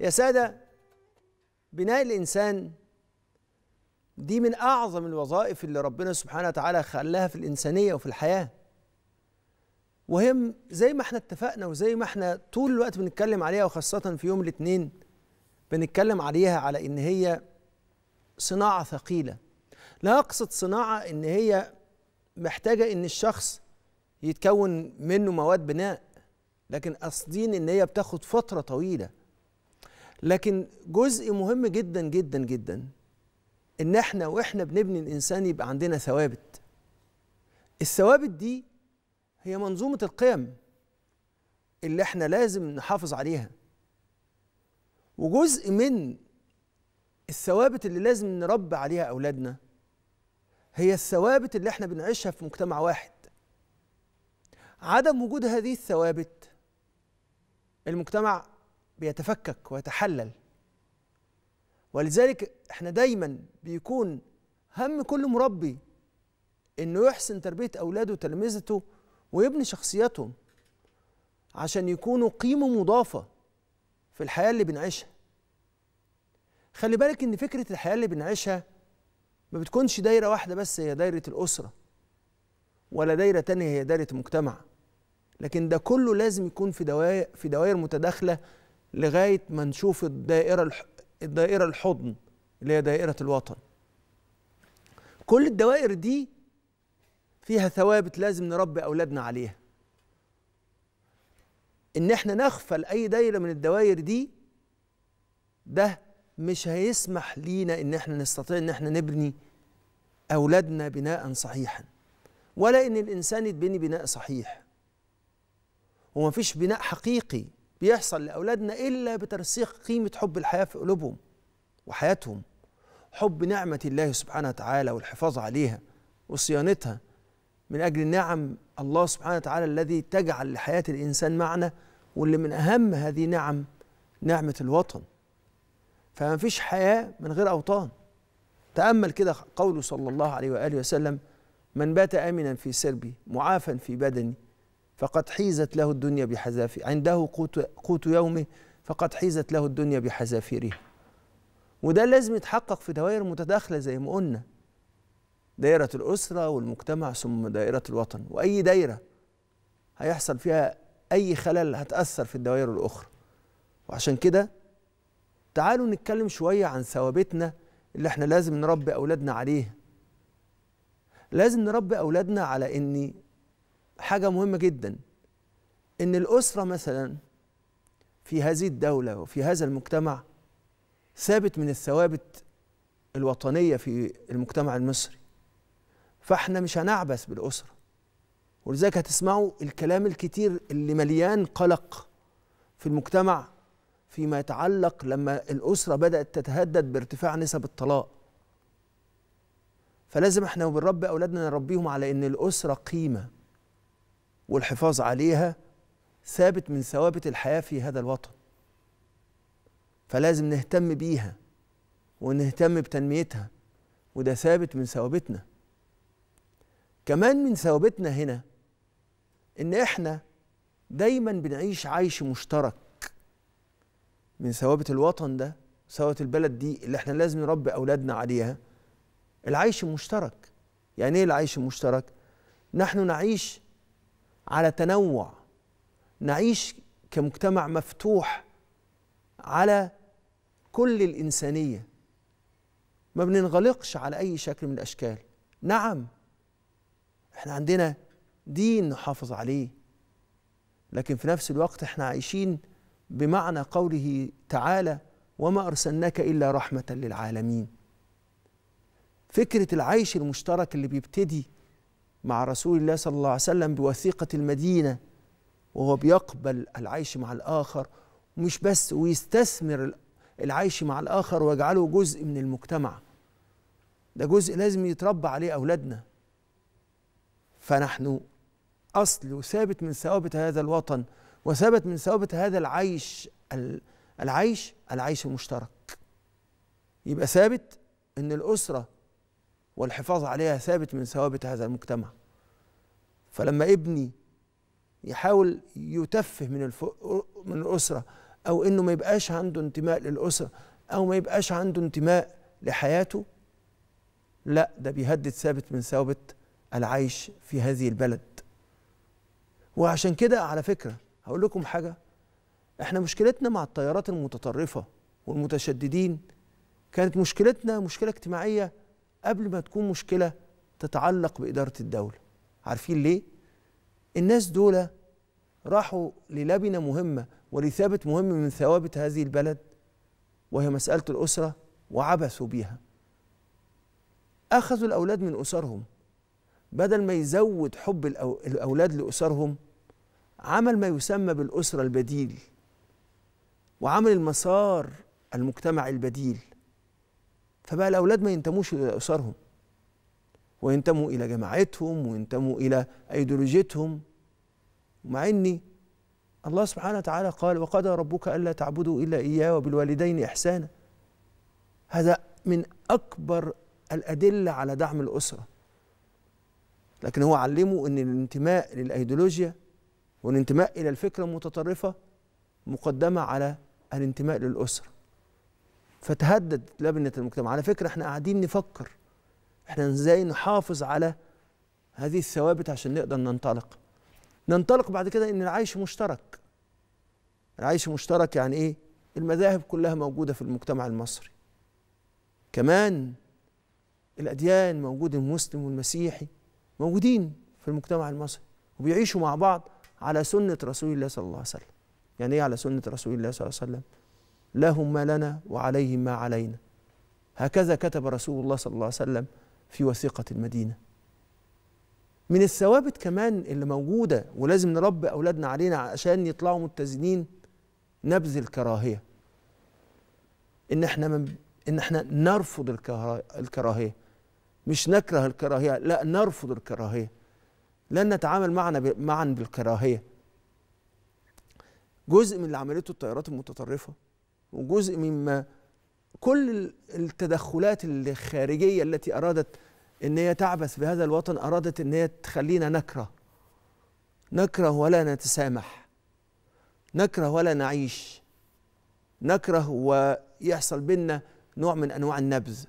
يا سادة بناء الإنسان دي من أعظم الوظائف اللي ربنا سبحانه وتعالى خلاها في الإنسانية وفي الحياة وهم زي ما احنا اتفقنا وزي ما احنا طول الوقت بنتكلم عليها وخاصة في يوم الاثنين بنتكلم عليها على إن هي صناعة ثقيلة لا أقصد صناعة إن هي محتاجة إن الشخص يتكون منه مواد بناء لكن قاصدين إن هي بتاخد فترة طويلة لكن جزء مهم جدا جدا جدا ان احنا واحنا بنبني الانسان يبقى عندنا ثوابت الثوابت دي هي منظومه القيم اللي احنا لازم نحافظ عليها وجزء من الثوابت اللي لازم نربي عليها اولادنا هي الثوابت اللي احنا بنعيشها في مجتمع واحد عدم وجود هذه الثوابت المجتمع بيتفكك ويتحلل ولذلك احنا دايما بيكون هم كل مربي انه يحسن تربيه اولاده وتلامذته ويبني شخصياتهم عشان يكونوا قيمه مضافه في الحياه اللي بنعيشها خلي بالك ان فكره الحياه اللي بنعيشها ما بتكونش دايره واحده بس هي دايره الاسره ولا دايره تانية هي دايره المجتمع لكن ده كله لازم يكون في دوائر في دوائر متداخله لغايه ما نشوف الدائره الدائره الحضن اللي هي دائره الوطن كل الدوائر دي فيها ثوابت لازم نربي اولادنا عليها ان احنا نغفل اي دايره من الدوائر دي ده مش هيسمح لينا ان احنا نستطيع ان احنا نبني اولادنا بناء صحيحا ولا ان الانسان يتبني بناء صحيح وما فيش بناء حقيقي بيحصل لأولادنا إلا بترسيخ قيمة حب الحياة في قلوبهم وحياتهم حب نعمة الله سبحانه وتعالى والحفاظ عليها وصيانتها من أجل نعم الله سبحانه وتعالى الذي تجعل لحياة الإنسان معنى واللي من أهم هذه نعم نعمة الوطن فما فيش حياة من غير أوطان تأمل كده قوله صلى الله عليه وآله وسلم من بات آمنا في سربي معافا في بدني فقد حيزت له الدنيا بحذافير عنده قوت, قوت يومه فقد حيزت له الدنيا بحذافيرها وده لازم يتحقق في دوائر متداخلة زي ما قلنا دائرة الأسرة والمجتمع ثم دائرة الوطن وأي دائرة هيحصل فيها أي خلل هتأثر في الدوائر الأخرى وعشان كده تعالوا نتكلم شوية عن ثوابتنا اللي احنا لازم نربي أولادنا عليها لازم نربي أولادنا على إن حاجة مهمة جدا إن الأسرة مثلا في هذه الدولة وفي هذا المجتمع ثابت من الثوابت الوطنية في المجتمع المصري فاحنا مش هنعبث بالأسرة ولذلك هتسمعوا الكلام الكتير اللي مليان قلق في المجتمع فيما يتعلق لما الأسرة بدأت تتهدد بارتفاع نسب الطلاق فلازم احنا وبنربي أولادنا نربيهم على إن الأسرة قيمة والحفاظ عليها ثابت من ثوابت الحياة في هذا الوطن فلازم نهتم بيها ونهتم بتنميتها وده ثابت من ثوابتنا كمان من ثوابتنا هنا ان احنا دايما بنعيش عيش مشترك من ثوابت الوطن ده ثوابت البلد دي اللي احنا لازم نربي اولادنا عليها العيش المشترك يعني ايه العيش المشترك نحن نعيش على تنوع نعيش كمجتمع مفتوح على كل الإنسانية ما بننغلقش على أي شكل من الأشكال نعم احنا عندنا دين نحافظ عليه لكن في نفس الوقت احنا عايشين بمعنى قوله تعالى وما أرسلناك إلا رحمة للعالمين فكرة العيش المشترك اللي بيبتدي مع رسول الله صلى الله عليه وسلم بوثيقة المدينة وهو بيقبل العيش مع الآخر مش بس ويستثمر العيش مع الآخر ويجعله جزء من المجتمع ده جزء لازم يتربى عليه أولادنا فنحن أصل وثابت من ثوابت هذا الوطن وثابت من ثوابت هذا العيش العيش العيش المشترك يبقى ثابت ان الاسره والحفاظ عليها ثابت من ثوابت هذا المجتمع فلما ابني يحاول يتفه من من الاسره او انه ما يبقاش عنده انتماء للاسره او ما يبقاش عنده انتماء لحياته لا ده بيهدد ثابت من ثوابت العيش في هذه البلد وعشان كده على فكره هقول لكم حاجه احنا مشكلتنا مع التيارات المتطرفه والمتشددين كانت مشكلتنا مشكله اجتماعيه قبل ما تكون مشكلة تتعلق بإدارة الدولة عارفين ليه؟ الناس دول راحوا للبنة مهمة ولثابت مهم من ثوابت هذه البلد وهي مسألة الأسرة وعبثوا بيها أخذوا الأولاد من أسرهم بدل ما يزود حب الأولاد لأسرهم عمل ما يسمى بالأسرة البديل وعمل المسار المجتمعي البديل فبقى الأولاد ما ينتموش لأسرهم وينتموا إلى جماعتهم وينتموا إلى أيديولوجيتهم مع إني الله سبحانه وتعالى قال وقضى ربك ألا تعبدوا إلا إياه وبالوالدين إحسانا هذا من أكبر الأدلة على دعم الأسرة لكن هو علمه أن الانتماء للأيديولوجيا والانتماء إلى الفكرة المتطرفة مقدمة على الانتماء للأسرة فتهدد لبنه المجتمع على فكره احنا قاعدين نفكر احنا ازاي نحافظ على هذه الثوابت عشان نقدر ننطلق ننطلق بعد كده ان العيش مشترك العيش مشترك يعني ايه المذاهب كلها موجوده في المجتمع المصري كمان الاديان موجود المسلم والمسيحي موجودين في المجتمع المصري وبيعيشوا مع بعض على سنه رسول الله صلى الله عليه وسلم يعني ايه على سنه رسول الله صلى الله عليه وسلم لهم ما لنا وعليهم ما علينا هكذا كتب رسول الله صلى الله عليه وسلم في وثيقة المدينة من الثوابت كمان اللي موجودة ولازم نربي أولادنا علينا عشان يطلعوا متزنين نبذ الكراهية إن إحنا من إن إحنا نرفض الكراهية مش نكره الكراهية لا نرفض الكراهية لن نتعامل معنا معا بالكراهية جزء من اللي عملته الطيارات المتطرفة وجزء مما كل التدخلات الخارجيه التي ارادت ان هي تعبث بهذا الوطن ارادت ان هي تخلينا نكره نكره ولا نتسامح نكره ولا نعيش نكره ويحصل بينا نوع من انواع النبذ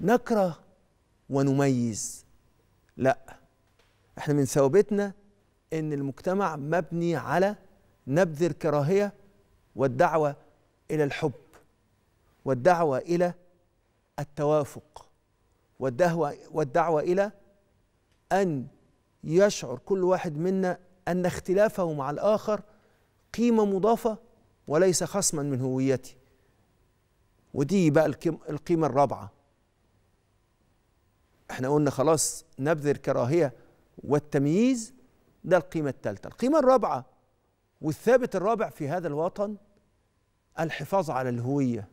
نكره ونميز لا احنا من ثوابتنا ان المجتمع مبني على نبذ الكراهيه والدعوه الى الحب والدعوه الى التوافق والدعوه والدعوه الى ان يشعر كل واحد منا ان اختلافه مع الاخر قيمه مضافه وليس خصما من هويتي ودي بقى القيمه الرابعه احنا قلنا خلاص نبذل الكراهيه والتمييز ده القيمه الثالثه القيمه الرابعه والثابت الرابع في هذا الوطن الحفاظ على الهوية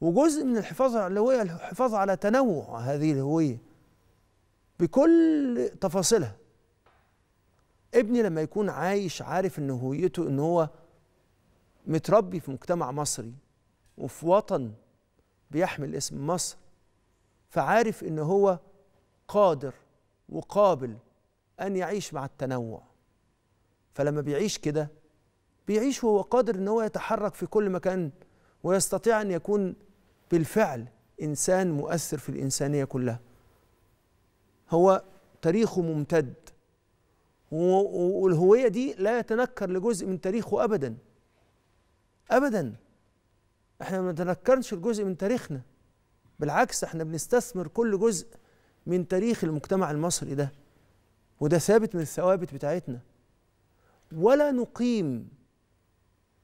وجزء من الحفاظ على الهوية الحفاظ على تنوع هذه الهوية بكل تفاصيلها ابني لما يكون عايش عارف ان هويته ان هو متربي في مجتمع مصري وفي وطن بيحمل اسم مصر فعارف ان هو قادر وقابل ان يعيش مع التنوع فلما بيعيش كده بيعيش وهو قادر ان هو يتحرك في كل مكان ويستطيع ان يكون بالفعل انسان مؤثر في الانسانيه كلها هو تاريخه ممتد والهويه دي لا يتنكر لجزء من تاريخه ابدا ابدا احنا ما نتنكرش لجزء من تاريخنا بالعكس احنا بنستثمر كل جزء من تاريخ المجتمع المصري ده وده ثابت من الثوابت بتاعتنا ولا نقيم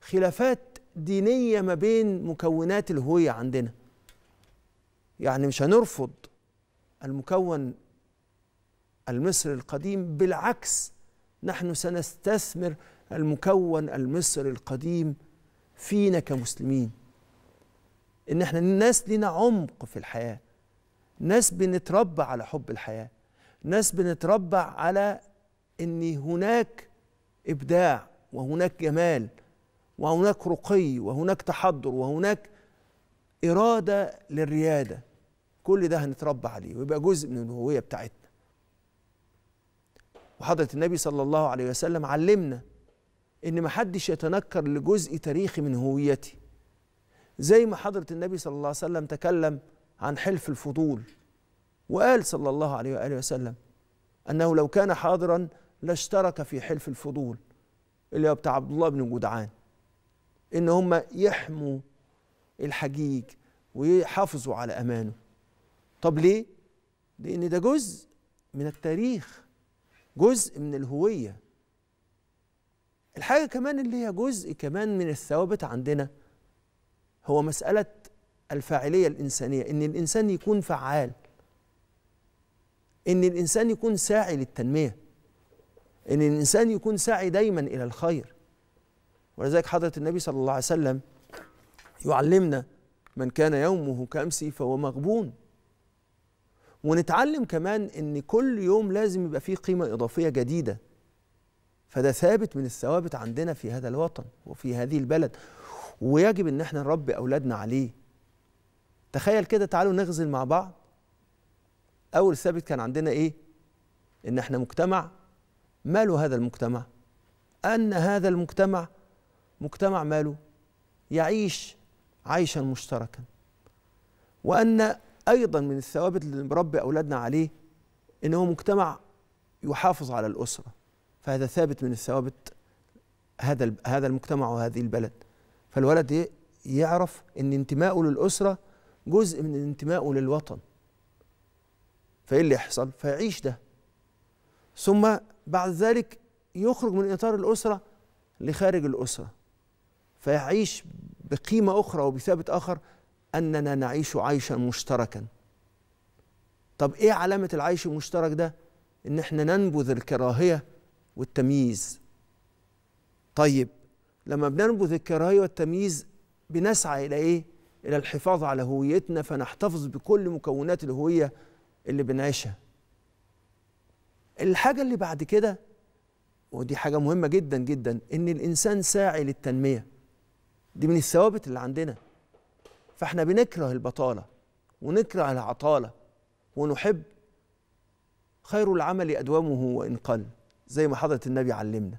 خلافات دينية ما بين مكونات الهوية عندنا يعني مش هنرفض المكون المصري القديم بالعكس نحن سنستثمر المكون المصري القديم فينا كمسلمين ان احنا الناس لينا عمق في الحياه ناس بنتربى على حب الحياه ناس بنتربى على ان هناك ابداع وهناك جمال وهناك رقي وهناك تحضر وهناك إرادة للريادة كل ده هنتربى عليه ويبقى جزء من الهوية بتاعتنا وحضرة النبي صلى الله عليه وسلم علمنا إن محدش يتنكر لجزء تاريخي من هويتي زي ما حضرة النبي صلى الله عليه وسلم تكلم عن حلف الفضول وقال صلى الله عليه وآله وسلم أنه لو كان حاضرا لاشترك في حلف الفضول اللي هو بتاع عبد الله بن جدعان ان هم يحموا الحجيج ويحافظوا على امانه طب ليه لان ده جزء من التاريخ جزء من الهويه الحاجه كمان اللي هي جزء كمان من الثوابت عندنا هو مساله الفاعليه الانسانيه ان الانسان يكون فعال ان الانسان يكون ساعي للتنميه ان الانسان يكون ساعي دايما الى الخير ولذلك حضرة النبي صلى الله عليه وسلم يعلمنا من كان يومه كأمسي فهو مغبون ونتعلم كمان ان كل يوم لازم يبقى فيه قيمة إضافية جديدة فده ثابت من الثوابت عندنا في هذا الوطن وفي هذه البلد ويجب ان احنا نربي أولادنا عليه تخيل كده تعالوا نغزل مع بعض أول ثابت كان عندنا إيه؟ إن احنا مجتمع ما له هذا المجتمع؟ أن هذا المجتمع مجتمع ماله يعيش عيشا مشتركا وأن أيضا من الثوابت اللي بنربي أولادنا عليه إن هو مجتمع يحافظ على الأسرة فهذا ثابت من الثوابت هذا هذا المجتمع وهذه البلد فالولد يعرف إن انتمائه للأسرة جزء من انتمائه للوطن فإيه اللي يحصل؟ فيعيش ده ثم بعد ذلك يخرج من إطار الأسرة لخارج الأسرة فيعيش بقيمة أخرى وبثابت آخر أننا نعيش عيشا مشتركا طب إيه علامة العيش المشترك ده؟ إن إحنا ننبذ الكراهية والتمييز طيب لما بننبذ الكراهية والتمييز بنسعى إلى إيه؟ إلى الحفاظ على هويتنا فنحتفظ بكل مكونات الهوية اللي بنعيشها الحاجة اللي بعد كده ودي حاجة مهمة جدا جدا إن الإنسان ساعي للتنمية دي من الثوابت اللي عندنا فاحنا بنكره البطاله ونكره العطاله ونحب خير العمل ادومه وان قل زي ما حضره النبي علمنا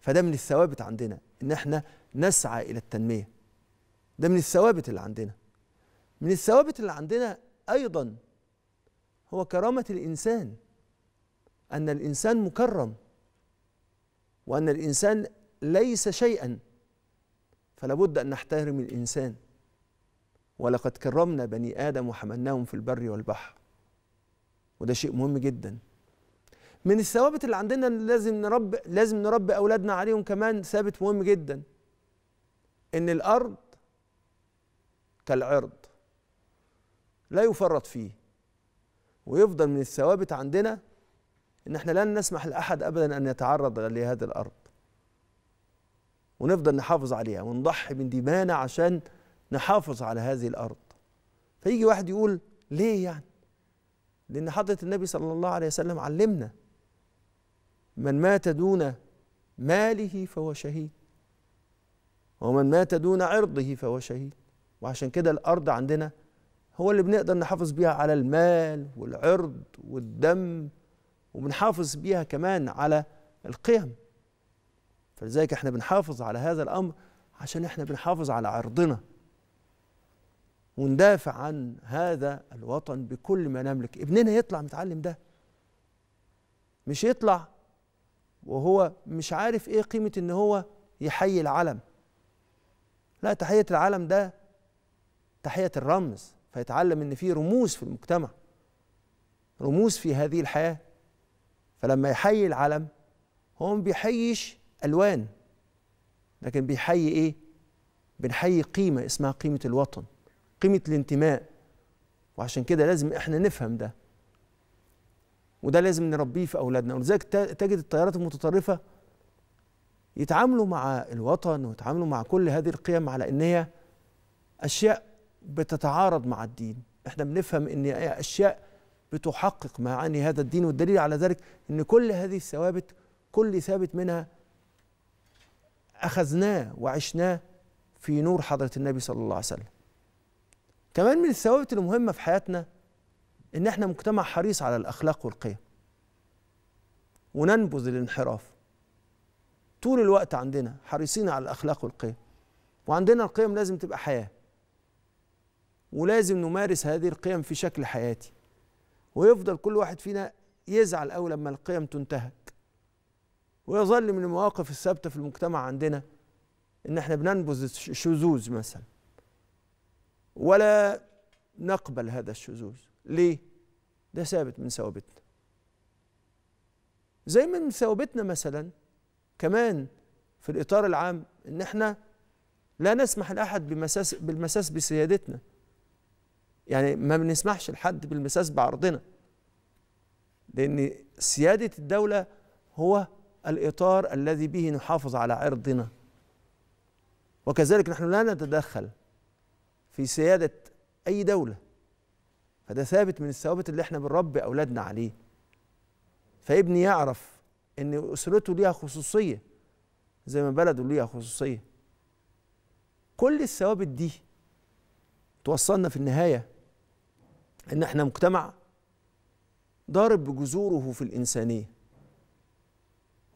فده من الثوابت عندنا ان احنا نسعى الى التنميه ده من الثوابت اللي عندنا من الثوابت اللي عندنا ايضا هو كرامه الانسان ان الانسان مكرم وان الانسان ليس شيئا فلا بد أن نحترم الإنسان ولقد كرمنا بني آدم وحملناهم في البر والبحر وده شيء مهم جدا من الثوابت اللي عندنا لازم نربي لازم نربي أولادنا عليهم كمان ثابت مهم جدا إن الأرض كالعرض لا يفرط فيه ويفضل من الثوابت عندنا إن احنا لن نسمح لأحد أبدا أن يتعرض لهذه الأرض ونفضل نحافظ عليها ونضحي من دمانا عشان نحافظ على هذه الارض فيجي واحد يقول ليه يعني لان حضره النبي صلى الله عليه وسلم علمنا من مات دون ماله فهو شهيد ومن مات دون عرضه فهو شهيد وعشان كده الارض عندنا هو اللي بنقدر نحافظ بيها على المال والعرض والدم وبنحافظ بيها كمان على القيم فلذلك احنا بنحافظ على هذا الامر عشان احنا بنحافظ على عرضنا وندافع عن هذا الوطن بكل ما نملك ابننا يطلع متعلم ده مش يطلع وهو مش عارف ايه قيمة ان هو يحيي العلم لا تحية العلم ده تحية الرمز فيتعلم ان في رموز في المجتمع رموز في هذه الحياة فلما يحيي العلم هو ما بيحييش الوان لكن بيحيي ايه بنحيي قيمه اسمها قيمه الوطن قيمه الانتماء وعشان كده لازم احنا نفهم ده وده لازم نربيه في اولادنا ولذلك تجد التيارات المتطرفه يتعاملوا مع الوطن ويتعاملوا مع كل هذه القيم على ان هي اشياء بتتعارض مع الدين احنا بنفهم ان هي اشياء بتحقق معاني هذا الدين والدليل على ذلك ان كل هذه الثوابت كل ثابت منها أخذناه وعشناه في نور حضرة النبي صلى الله عليه وسلم كمان من الثوابت المهمة في حياتنا إن إحنا مجتمع حريص على الأخلاق والقيم وننبذ الانحراف طول الوقت عندنا حريصين على الأخلاق والقيم وعندنا القيم لازم تبقى حياة ولازم نمارس هذه القيم في شكل حياتي ويفضل كل واحد فينا يزعل أول لما القيم تنتهك ويظل من المواقف الثابته في المجتمع عندنا ان احنا بننبذ الشذوذ مثلا ولا نقبل هذا الشذوذ ليه ده ثابت من ثوابتنا زي من ثوابتنا مثلا كمان في الاطار العام ان احنا لا نسمح لاحد بمساس بالمساس بسيادتنا يعني ما بنسمحش لحد بالمساس بعرضنا لان سياده الدوله هو الاطار الذي به نحافظ على عرضنا وكذلك نحن لا نتدخل في سياده اي دوله فده ثابت من الثوابت اللي احنا بنربي اولادنا عليه فابني يعرف ان اسرته ليها خصوصيه زي ما بلده ليها خصوصيه كل الثوابت دي توصلنا في النهايه ان احنا مجتمع ضارب بجذوره في الانسانيه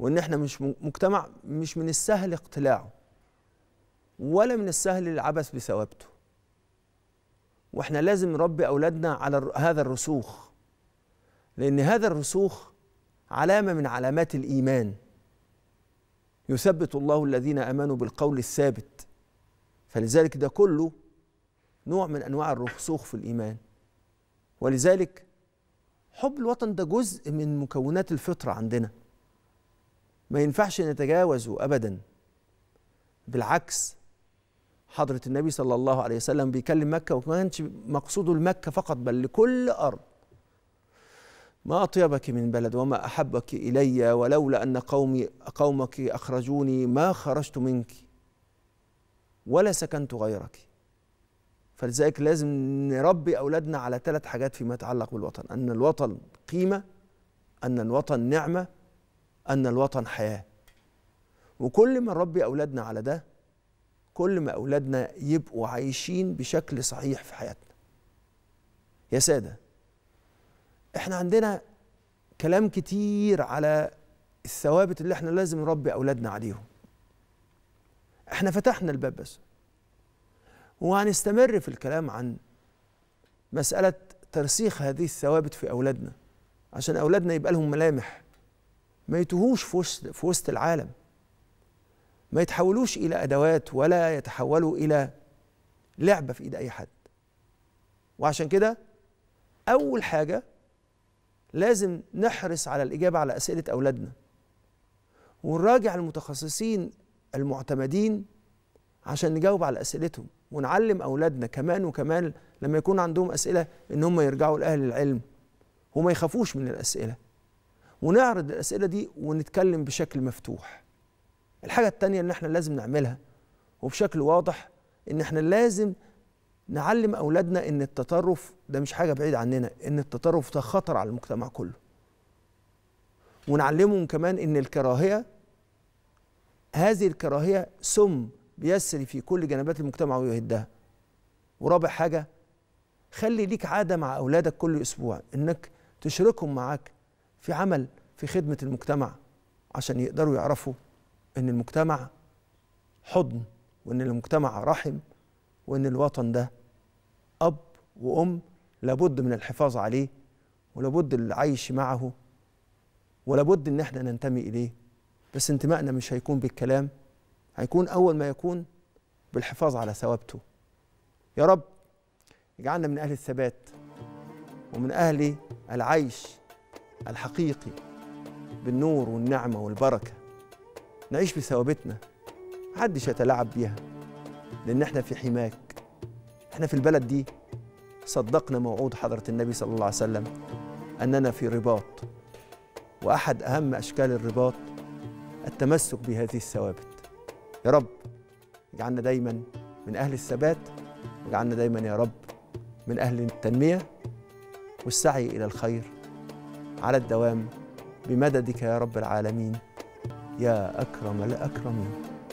وان احنا مش مجتمع مش من السهل اقتلاعه ولا من السهل العبث بثوابته واحنا لازم نربي اولادنا على هذا الرسوخ لان هذا الرسوخ علامه من علامات الايمان يثبت الله الذين امنوا بالقول الثابت فلذلك ده كله نوع من انواع الرسوخ في الايمان ولذلك حب الوطن ده جزء من مكونات الفطره عندنا ما ينفعش نتجاوزه أبدا بالعكس حضرة النبي صلى الله عليه وسلم بيكلم مكة وما كانش مقصوده لمكة فقط بل لكل أرض ما أطيبك من بلد وما أحبك إلي ولولا أن قومي قومك أخرجوني ما خرجت منك ولا سكنت غيرك فلذلك لازم نربي أولادنا على ثلاث حاجات فيما يتعلق بالوطن أن الوطن قيمة أن الوطن نعمة أن الوطن حياة وكل ما نربي أولادنا على ده كل ما أولادنا يبقوا عايشين بشكل صحيح في حياتنا يا سادة احنا عندنا كلام كتير على الثوابت اللي احنا لازم نربي أولادنا عليهم احنا فتحنا الباب بس وهنستمر في الكلام عن مسألة ترسيخ هذه الثوابت في أولادنا عشان أولادنا يبقى لهم ملامح ما يتوهوش في وسط العالم ما يتحولوش إلى أدوات ولا يتحولوا إلى لعبة في إيد أي حد وعشان كده أول حاجة لازم نحرص على الإجابة على أسئلة أولادنا ونراجع المتخصصين المعتمدين عشان نجاوب على أسئلتهم ونعلم أولادنا كمان وكمان لما يكون عندهم أسئلة إن هم يرجعوا لأهل العلم وما يخافوش من الأسئلة ونعرض الاسئله دي ونتكلم بشكل مفتوح الحاجه الثانيه اللي احنا لازم نعملها وبشكل واضح ان احنا لازم نعلم اولادنا ان التطرف ده مش حاجه بعيد عننا ان التطرف ده خطر على المجتمع كله ونعلمهم كمان ان الكراهيه هذه الكراهيه سم بيسري في كل جنبات المجتمع ويهدها ورابع حاجه خلي ليك عاده مع اولادك كل اسبوع انك تشركهم معاك في عمل في خدمة المجتمع عشان يقدروا يعرفوا إن المجتمع حضن وإن المجتمع رحم وإن الوطن ده أب وأم لابد من الحفاظ عليه ولابد العيش معه ولابد إن إحنا ننتمي إليه بس انتمائنا مش هيكون بالكلام هيكون أول ما يكون بالحفاظ على ثوابته يا رب اجعلنا من أهل الثبات ومن أهل العيش الحقيقي بالنور والنعمة والبركة نعيش بثوابتنا محدش يتلاعب بيها لأن احنا في حماك احنا في البلد دي صدقنا موعود حضرة النبي صلى الله عليه وسلم أننا في رباط وأحد أهم أشكال الرباط التمسك بهذه الثوابت يا رب اجعلنا دايما من أهل الثبات واجعلنا دايما يا رب من أهل التنمية والسعي إلى الخير على الدوام بمددك يا رب العالمين يا أكرم الأكرمين